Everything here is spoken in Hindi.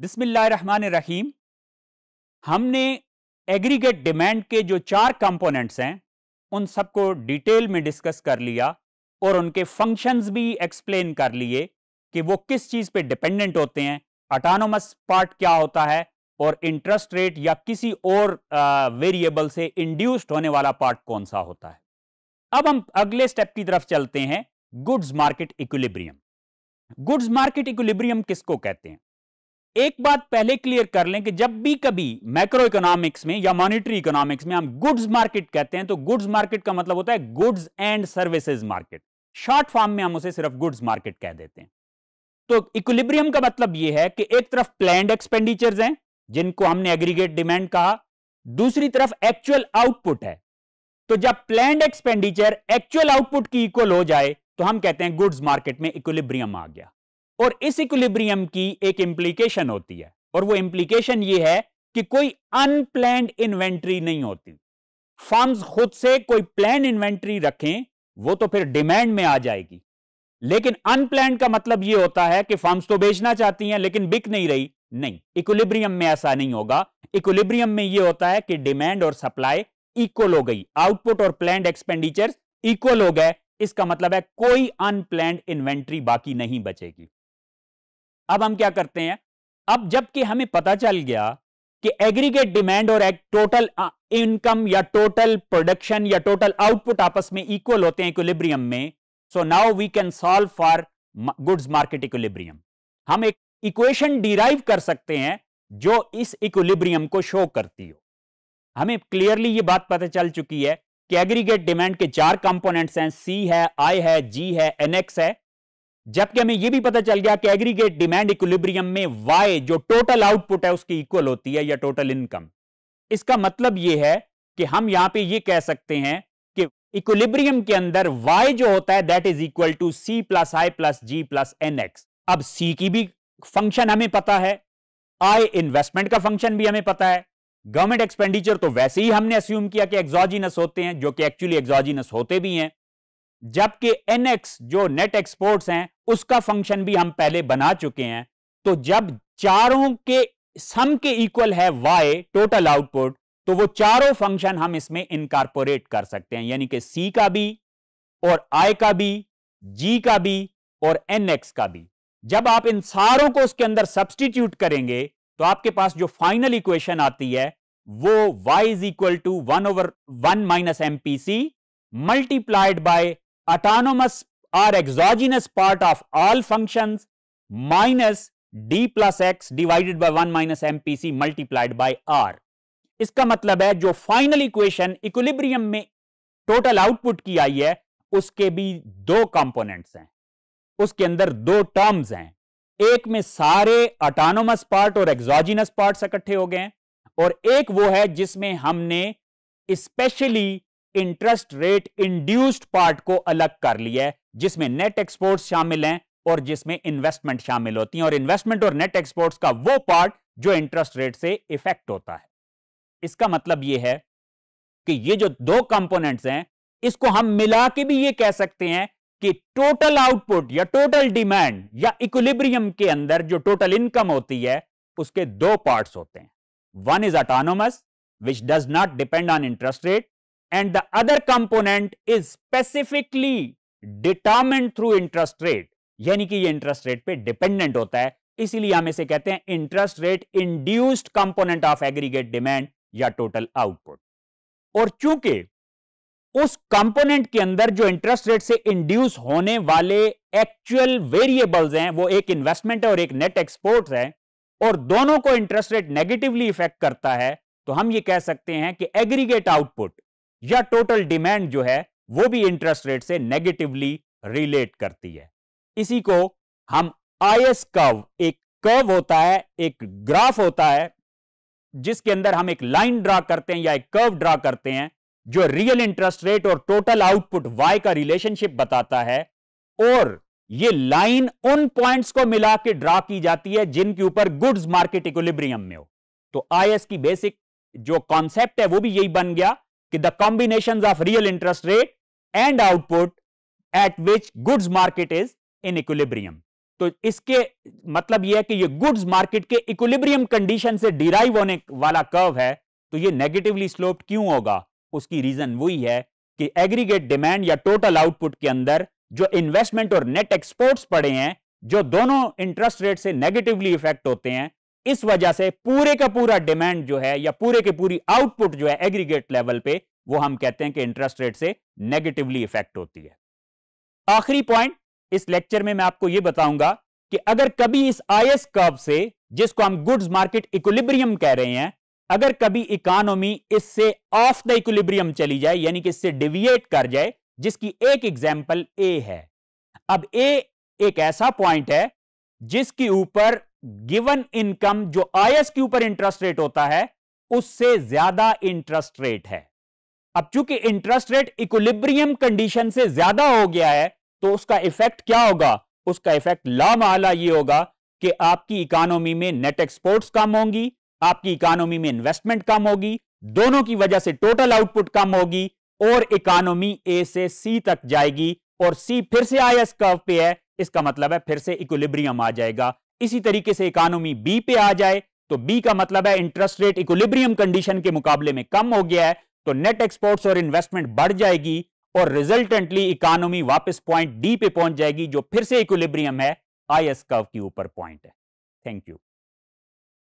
बिस्मिल्लाहिर्रहमानिर्रहीम हमने एग्रीगेट डिमांड के जो चार कंपोनेंट्स हैं उन सबको डिटेल में डिस्कस कर लिया और उनके फंक्शंस भी एक्सप्लेन कर लिए कि वो किस चीज़ पे डिपेंडेंट होते हैं अटानोमस पार्ट क्या होता है और इंटरेस्ट रेट या किसी और वेरिएबल से इंड्यूस्ड होने वाला पार्ट कौन सा होता है अब हम अगले स्टेप की तरफ चलते हैं goods market equilibrium goods market equilibrium किसको कहते हैं एक बात पहले क्लियर कर लें कि जब भी कभी मैक्रो इकोनॉमिक्स में या मॉनिटरी इकोनॉमिक्स में हम गुड्स मार्केट कहते हैं तो गुड्स मार्केट का मतलब होता है goods and services market short form में हम उसे सिर्फ गुड्स मार्केट कह देते हैं तो इक्विलिब्रियम का मतलब यह है कि एक तरफ प्लैंड एक्सपेंडिचर्स हैं जिनको हमने एग्रीगेट डिमांड कहा दूसरी तरफ एक्चुअल आउटपुट है तो जब प्लैंड एक्सपेंडिचर एक्चुअल आउटपुट की इक्वल हो जाए तो हम कहते हैं गुड्स मार्केट में इक्विलिब्रियम आ गया और इस इक्विलिब्रियम की एक इंप्लीकेशन होती है और वो इंप्लीकेशन ये है कि कोई अनप्लैंड इन्वेंट्री नहीं होती फर्म्स खुद से कोई प्लान इन्वेंट्री रखें वो तो फिर डिमांड में आ जाएगी लेकिन अनप्लैंड का मतलब ये होता है कि फर्म्स तो बेचना चाहती हैं लेकिन बिक नहीं रही नहीं इक्विलिब्रियम में ऐसा नहीं होगा इक्विलिब्रियम में यह होता है कि डिमांड और सप्लाई इक्वल हो गई आउटपुट और प्लैंड एक्सपेंडिचर इक्वल हो गए इसका मतलब है कोई अनप्लैंड इन्वेंट्री बाकी नहीं बचेगी अब हम क्या करते हैं अब जबकि हमें पता चल गया कि एग्रीगेट डिमांड और टोटल इनकम या टोटल प्रोडक्शन या टोटल आउटपुट आपस में इक्वल होते हैं इक्विलिब्रियम में so now we can solve for goods market equilibrium हम एक इक्वेशन डिराइव कर सकते हैं जो इस इक्विलिब्रियम को शो करती हो हमें क्लियरली ये बात पता चल चुकी है कि एग्रीगेट डिमांड के चार कंपोनेंट्स हैं सी है आई है जी है एनएक्स है जबकि हमें यह भी पता चल गया कि एग्रीगेट डिमांड इक्विलिब्रियम में वाई जो टोटल आउटपुट है उसकी इक्वल होती है या टोटल इनकम इसका मतलब यह है कि हम यहां पे ये कह सकते हैं कि इक्विलिब्रियम के अंदर वाई जो होता है that is equal to C plus I plus G plus N X अब सी की भी फंक्शन हमें पता है आई इन्वेस्टमेंट का फंक्शन भी हमें पता है गवर्नमेंट एक्सपेंडिचर तो वैसे ही हमने अस्यूम किया कि एक्सॉजिनस होते हैं जो कि एक्चुअली एक्सॉजिनस होते भी हैं जबकि एनएक्स जो नेट एक्सपोर्ट्स हैं उसका फंक्शन भी हम पहले बना चुके हैं तो जब चारों के सम के इक्वल है वाई टोटल आउटपुट तो वो चारों फंक्शन हम इसमें इनकारपोरेट कर सकते हैं यानी कि सी का भी और आई का भी जी का भी और एन एक्स का भी जब आप इन सारों को उसके अंदर सब्सटीट्यूट करेंगे तो आपके पास जो फाइनल इक्वेशन आती है वो y is equal to one over one minus M P C multiplied by autonomous or exogenous part of all functions minus d plus x divided by 1 minus mpc multiplied by r. इसका मतलब है जो फाइनल इक्वेशन इक्विलिब्रियम में टोटल आउटपुट की आई है उसके भी दो कंपोनेंट्स हैं उसके अंदर दो टर्म्स हैं एक में सारे ऑटोनोमस पार्ट और एक्सोजिनस पार्ट्स इकट्ठे हो गए हैं और एक वो है जिसमें हमने specially interest rate induced part को अलग कर लिया है जिसमें नेट एक्सपोर्ट्स शामिल हैं और जिसमें इन्वेस्टमेंट शामिल होती है और इन्वेस्टमेंट और नेट एक्सपोर्ट्स का वो पार्ट जो इंटरेस्ट रेट से इफेक्ट होता है इसका मतलब यह है कि ये जो दो कंपोनेंट्स हैं इसको हम मिला के भी ये कह सकते हैं कि टोटल आउटपुट या टोटल डिमांड या इक्विलिब्रियम के अंदर जो टोटल इनकम होती है उसके दो पार्ट्स होते हैं one is autonomous which does not depend on interest rate and the other component is specifically determined through interest rate यानी कि ये इंटरेस्ट रेट पे डिपेंडेंट होता है इसीलिए हम इसे कहते हैं interest rate induced component of aggregate demand या टोटल आउटपुट और चूंकि उस कंपोनेंट के अंदर जो इंटरेस्ट रेट से इंड्यूस होने वाले एक्चुअल वेरिएबल्स हैं वो एक इन्वेस्टमेंट है और एक नेट एक्सपोर्ट है और दोनों को इंटरेस्ट रेट नेगेटिवली इफेक्ट करता है तो हम ये कह सकते हैं कि एग्रीगेट आउटपुट या टोटल डिमांड जो है वो भी इंटरेस्ट रेट से नेगेटिवली रिलेट करती है इसी को हम आईएस कर्व एक कर्व होता है एक ग्राफ होता है जिसके अंदर हम एक लाइन ड्रा करते हैं या एक कर्व ड्रा करते हैं जो रियल इंटरेस्ट रेट और टोटल आउटपुट वाई का रिलेशनशिप बताता है और ये लाइन उन पॉइंट्स को मिला के ड्रा की जाती है जिनके ऊपर गुड्स मार्केट इक्विलिब्रियम में हो तो आईएस की बेसिक जो कॉन्सेप्ट है वो भी यही बन गया कि the combination of real interest rate and output at which goods market is in equilibrium तो इसके मतलब यह है कि ये गुड्स मार्केट के इक्विलिब्रियम कंडीशन से डिराइव होने वाला कर्व है तो ये नेगेटिवली स्लोप्ड क्यों होगा उसकी रीजन वही है कि एग्रीगेट डिमांड या टोटल आउटपुट के अंदर जो इन्वेस्टमेंट और नेट एक्सपोर्ट्स पड़े हैं जो दोनों इंटरेस्ट रेट से नेगेटिवली इफेक्ट होते हैं इस वजह से पूरे का पूरा डिमांड जो है या पूरे की पूरी आउटपुट जो है एग्रीगेट लेवल पे वो हम कहते हैं कि इंटरेस्ट रेट से नेगेटिवली इफेक्ट होती है आखिरी पॉइंट इस लेक्चर में मैं आपको यह बताऊंगा कि अगर कभी इस आईएस कर्व से जिसको हम गुड्स मार्केट इक्विलिब्रियम कह रहे हैं अगर कभी इकोनॉमी इससे ऑफ द इक्विलिब्रियम चली जाए यानी कि इससे डिविएट कर जाए जिसकी एक एग्जाम्पल ए है अब ए एक ऐसा पॉइंट है जिसके ऊपर गिवन इनकम जो आईएस के ऊपर इंटरेस्ट रेट होता है उससे ज्यादा इंटरेस्ट रेट है अब चूंकि इंटरेस्ट रेट इक्विलिब्रियम कंडीशन से ज्यादा हो गया है तो उसका इफेक्ट क्या होगा उसका इफेक्ट लामाला ये होगा कि आपकी इकोनॉमी में नेट एक्सपोर्ट्स कम होंगी आपकी इकोनॉमी में इन्वेस्टमेंट कम होगी दोनों की वजह से टोटल आउटपुट कम होगी और इकोनॉमी ए से सी तक जाएगी और सी फिर से आई एस कर्व पे है इसका मतलब है फिर से इक्विलिब्रियम आ जाएगा इसी तरीके से इकोनॉमी बी पे आ जाए तो बी का मतलब है इंटरेस्ट रेट इक्विलिब्रियम कंडीशन के मुकाबले में कम हो गया है तो नेट एक्सपोर्ट्स और इन्वेस्टमेंट बढ़ जाएगी और रिजल्टेंटली इकोनॉमी वापस पॉइंट डी पे पहुंच जाएगी जो फिर से इक्विलिब्रियम है आई एस कर्व के ऊपर पॉइंट है थैंक यू